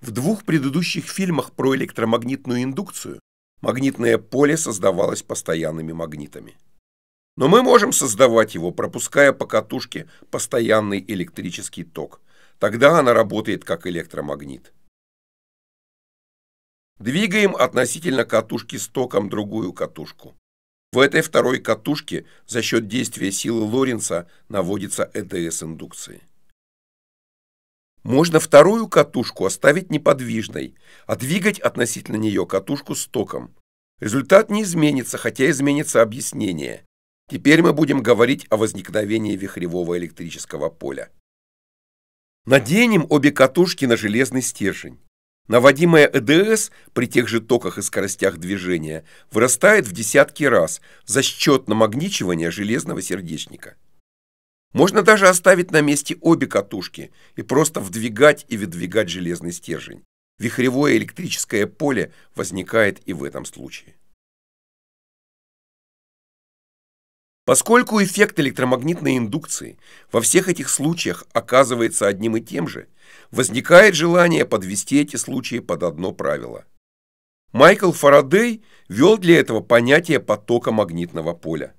В двух предыдущих фильмах про электромагнитную индукцию магнитное поле создавалось постоянными магнитами. Но мы можем создавать его, пропуская по катушке постоянный электрический ток. Тогда она работает как электромагнит. Двигаем относительно катушки с током другую катушку. В этой второй катушке за счет действия силы Лоренца наводится ЭДС индукции. Можно вторую катушку оставить неподвижной, а двигать относительно нее катушку с током. Результат не изменится, хотя изменится объяснение. Теперь мы будем говорить о возникновении вихревого электрического поля. Наденем обе катушки на железный стержень. Наводимая ЭДС при тех же токах и скоростях движения вырастает в десятки раз за счет намагничивания железного сердечника. Можно даже оставить на месте обе катушки и просто вдвигать и выдвигать железный стержень. Вихревое электрическое поле возникает и в этом случае. Поскольку эффект электромагнитной индукции во всех этих случаях оказывается одним и тем же, возникает желание подвести эти случаи под одно правило. Майкл Фарадей вел для этого понятие потока магнитного поля.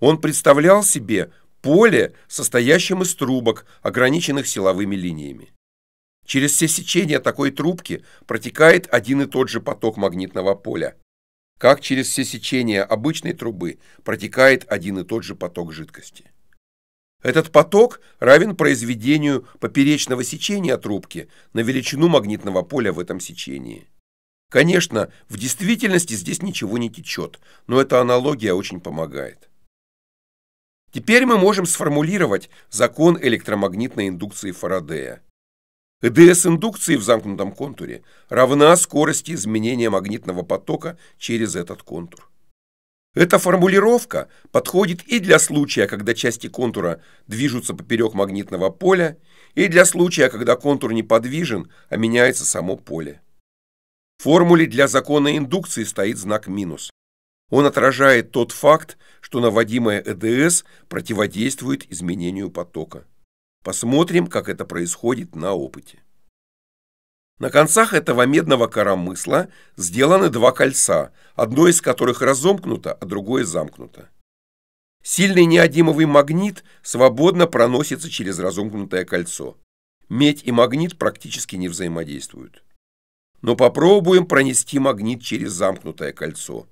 Он представлял себе, поле, состоящем из трубок, ограниченных силовыми линиями. Через все сечения такой трубки протекает один и тот же поток магнитного поля, как через все сечения обычной трубы протекает один и тот же поток жидкости. Этот поток равен произведению поперечного сечения трубки на величину магнитного поля в этом сечении. Конечно, в действительности здесь ничего не течет, но эта аналогия очень помогает. Теперь мы можем сформулировать закон электромагнитной индукции Фарадея. ЭДС индукции в замкнутом контуре равна скорости изменения магнитного потока через этот контур. Эта формулировка подходит и для случая, когда части контура движутся поперек магнитного поля, и для случая, когда контур неподвижен, а меняется само поле. В формуле для закона индукции стоит знак минус, он отражает тот факт, что наводимая ЭДС противодействует изменению потока. Посмотрим, как это происходит на опыте. На концах этого медного коромысла сделаны два кольца, одно из которых разомкнуто, а другое замкнуто. Сильный неодимовый магнит свободно проносится через разомкнутое кольцо. Медь и магнит практически не взаимодействуют. Но попробуем пронести магнит через замкнутое кольцо.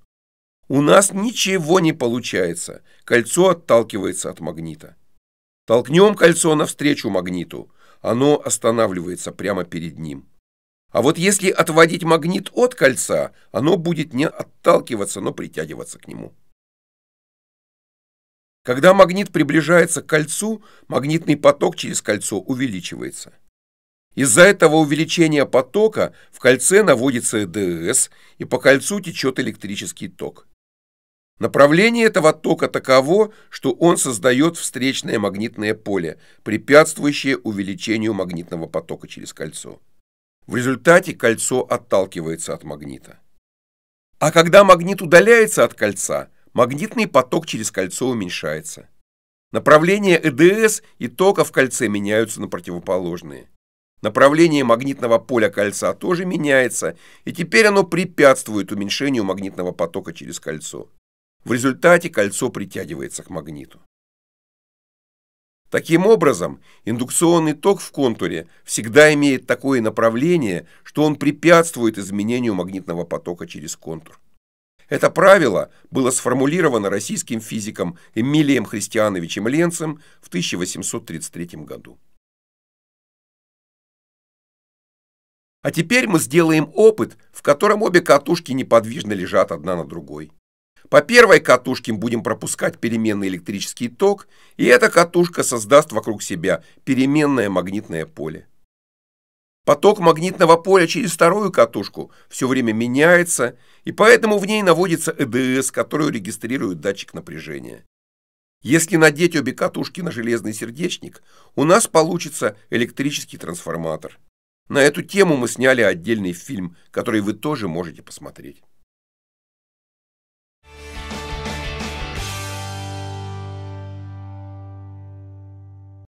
У нас ничего не получается. Кольцо отталкивается от магнита. Толкнем кольцо навстречу магниту. Оно останавливается прямо перед ним. А вот если отводить магнит от кольца, оно будет не отталкиваться, но притягиваться к нему. Когда магнит приближается к кольцу, магнитный поток через кольцо увеличивается. Из-за этого увеличения потока в кольце наводится ЭДС, и по кольцу течет электрический ток. Направление этого тока таково, что он создает встречное магнитное поле, препятствующее увеличению магнитного потока через кольцо. В результате кольцо отталкивается от магнита. А когда магнит удаляется от кольца, магнитный поток через кольцо уменьшается. Направления ЭДС и тока в кольце меняются на противоположные. Направление магнитного поля кольца тоже меняется, и теперь оно препятствует уменьшению магнитного потока через кольцо. В результате кольцо притягивается к магниту. Таким образом, индукционный ток в контуре всегда имеет такое направление, что он препятствует изменению магнитного потока через контур. Это правило было сформулировано российским физиком Эмилием Христиановичем Ленцем в 1833 году. А теперь мы сделаем опыт, в котором обе катушки неподвижно лежат одна на другой. По первой катушке будем пропускать переменный электрический ток, и эта катушка создаст вокруг себя переменное магнитное поле. Поток магнитного поля через вторую катушку все время меняется, и поэтому в ней наводится ЭДС, которую регистрирует датчик напряжения. Если надеть обе катушки на железный сердечник, у нас получится электрический трансформатор. На эту тему мы сняли отдельный фильм, который вы тоже можете посмотреть.